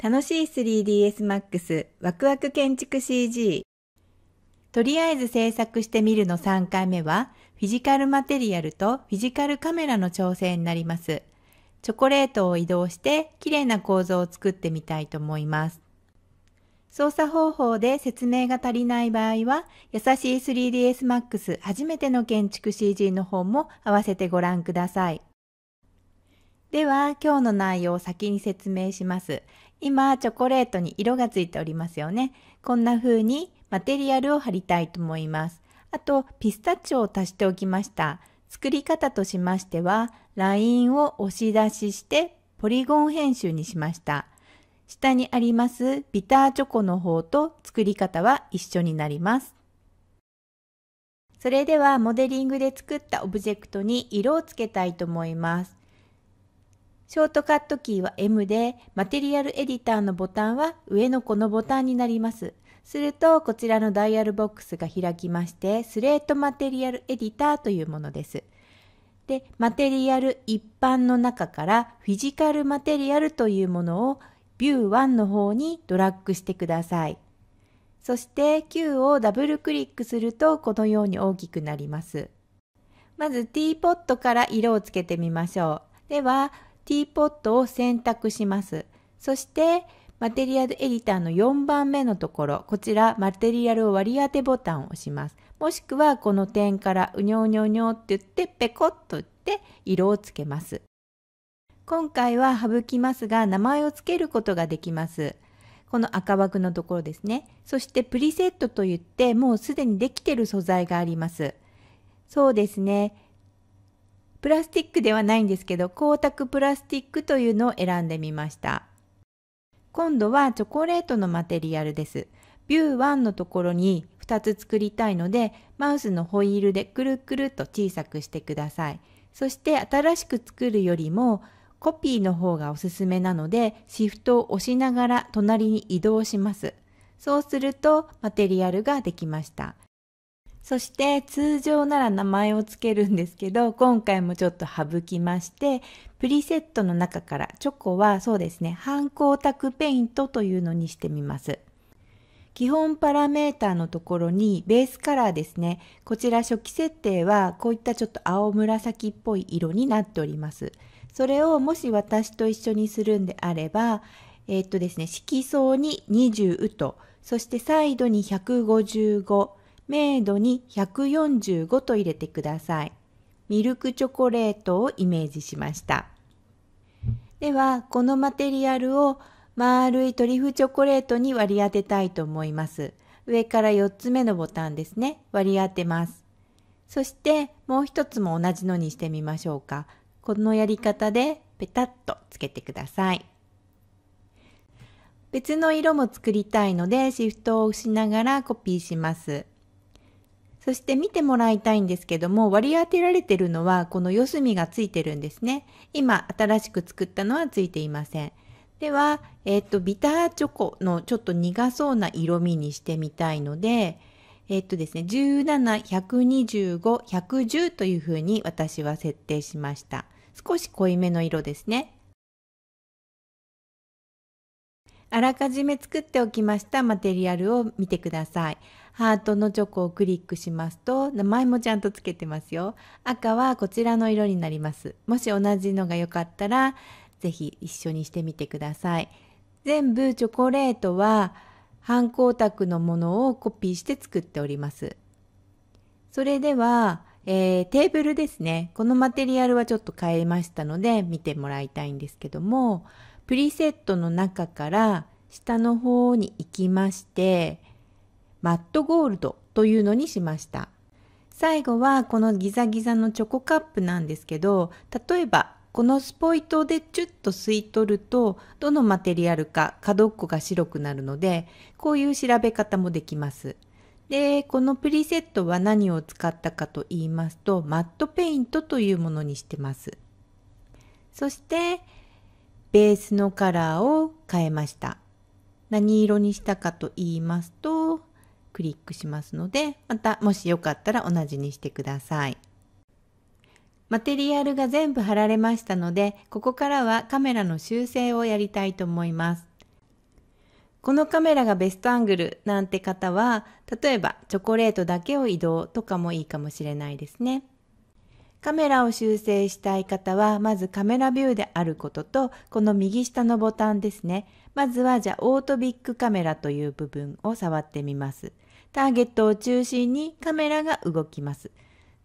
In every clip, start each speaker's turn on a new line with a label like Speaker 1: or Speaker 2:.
Speaker 1: 楽しい 3DS Max ワクワク建築 CG とりあえず制作してみるの3回目はフィジカルマテリアルとフィジカルカメラの調整になります。チョコレートを移動して綺麗な構造を作ってみたいと思います。操作方法で説明が足りない場合は、優しい 3ds Max 初めての建築 CG の方も合わせてご覧ください。では、今日の内容を先に説明します。今、チョコレートに色がついておりますよね。こんな風にマテリアルを貼りたいと思います。あと、ピスタチオを足しておきました。作り方としましては、ラインを押し出しして、ポリゴン編集にしました。下にありますビターチョコの方と作り方は一緒になります。それではモデリングで作ったオブジェクトに色をつけたいと思います。ショートカットキーは M で、マテリアルエディターのボタンは上のこのボタンになります。すると、こちらのダイヤルボックスが開きまして、スレートマテリアルエディターというものです。で、マテリアル一般の中からフィジカルマテリアルというものをビュー1の方にドラッグしてください。そして Q をダブルクリックするとこのように大きくなります。まずティーポットから色をつけてみましょう。では、ティーポットを選択します。そして、マテリアルエディターの4番目のところ、こちら、マテリアルを割り当てボタンを押します。もしくは、この点から、うにょうにょうにょって言って、ペコッと言って、色をつけます。今回は省きますが、名前を付けることができます。この赤枠のところですね。そして、プリセットといって、もうすでにできてる素材があります。そうですね。プラスティックではないんですけど光沢プラスティックというのを選んでみました今度はチョコレートのマテリアルですビュー1のところに2つ作りたいのでマウスのホイールでくるくると小さくしてくださいそして新しく作るよりもコピーの方がおすすめなのでシフトを押しながら隣に移動しますそうするとマテリアルができましたそして通常なら名前を付けるんですけど、今回もちょっと省きまして、プリセットの中からチョコはそうですね、半光沢ペイントというのにしてみます。基本パラメーターのところにベースカラーですね。こちら初期設定はこういったちょっと青紫っぽい色になっております。それをもし私と一緒にするんであれば、えー、っとですね、色相に20と、そしてサイドに155、明度に145と入れてください。ミルクチョコレートをイメージしました。では、このマテリアルを丸いトリュフチョコレートに割り当てたいと思います。上から4つ目のボタンですね。割り当てます。そしてもう一つも同じのにしてみましょうか。このやり方でペタッとつけてください。別の色も作りたいのでシフトを押しながらコピーします。そして見てもらいたいんですけども、割り当てられてるのはこの四隅がついてるんですね。今、新しく作ったのはついていません。では、えっ、と、ビターチョコのちょっと苦そうな色味にしてみたいので、えっ、とですね、17、125、110というふうに私は設定しました。少し濃いめの色ですね。あらかじめ作っておきましたマテリアルを見てください。ハートのチョコをクリックしますと、名前もちゃんとつけてますよ。赤はこちらの色になります。もし同じのが良かったら、ぜひ一緒にしてみてください。全部チョコレートは、半光沢のものをコピーして作っております。それでは、えー、テーブルですね。このマテリアルはちょっと変えましたので見てもらいたいんですけども、プリセットの中から下の方に行きまして、マットゴールドというのにしました。最後はこのギザギザのチョコカップなんですけど、例えばこのスポイトでチュッと吸い取ると、どのマテリアルか角っこが白くなるので、こういう調べ方もできます。で、このプリセットは何を使ったかと言いますと、マットペイントというものにしてます。そして、ベースのカラーを変えました。何色にしたかと言いますと、クリックしますので、またもしよかったら同じにしてください。マテリアルが全部貼られましたので、ここからはカメラの修正をやりたいと思います。このカメラがベストアングルなんて方は、例えばチョコレートだけを移動とかもいいかもしれないですね。カメラを修正したい方は、まずカメラビューであることと、この右下のボタンですね。まずはじゃあオートビックカメラという部分を触ってみます。ターゲットを中心にカメラが動きます。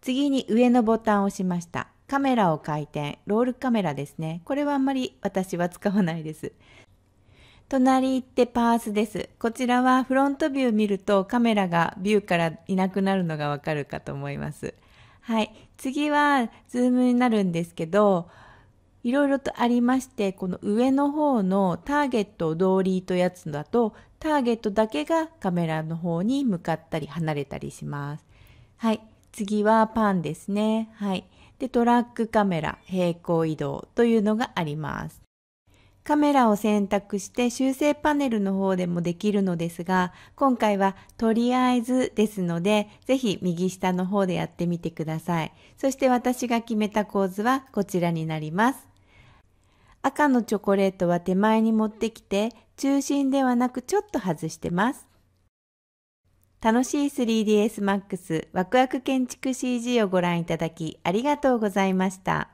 Speaker 1: 次に上のボタンを押しました。カメラを回転、ロールカメラですね。これはあんまり私は使わないです。隣行ってパースです。こちらはフロントビュー見るとカメラがビューからいなくなるのがわかるかと思います。はい。次はズームになるんですけど、いろいろとありまして、この上の方のターゲットを同理とやつだとターゲットだけがカメラの方に向かったり離れたりします。はい。次はパンですね。はい。で、トラックカメラ、平行移動というのがあります。カメラを選択して修正パネルの方でもできるのですが、今回はとりあえずですので、ぜひ右下の方でやってみてください。そして私が決めた構図はこちらになります。赤のチョコレートは手前に持ってきて中心ではなくちょっと外してます。楽しい 3ds Max ワクワク建築 CG をご覧いただきありがとうございました。